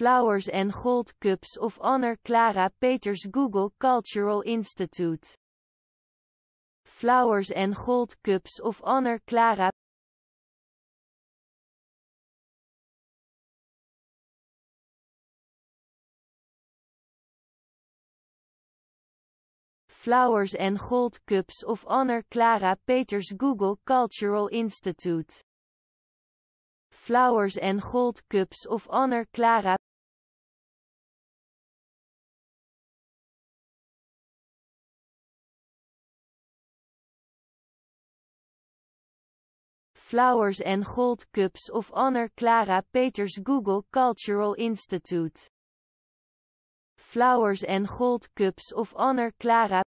Flowers and Gold Cups of Honor Clara Peters Google Cultural Institute Flowers and Gold Cups of Honor Clara Flowers and Gold Cups of Honor Clara Peters Google Cultural Institute Flowers and Gold Cups of Honor Clara Flowers and Gold Cups of Honor Clara Peters Google Cultural Institute Flowers and Gold Cups of Honor Clara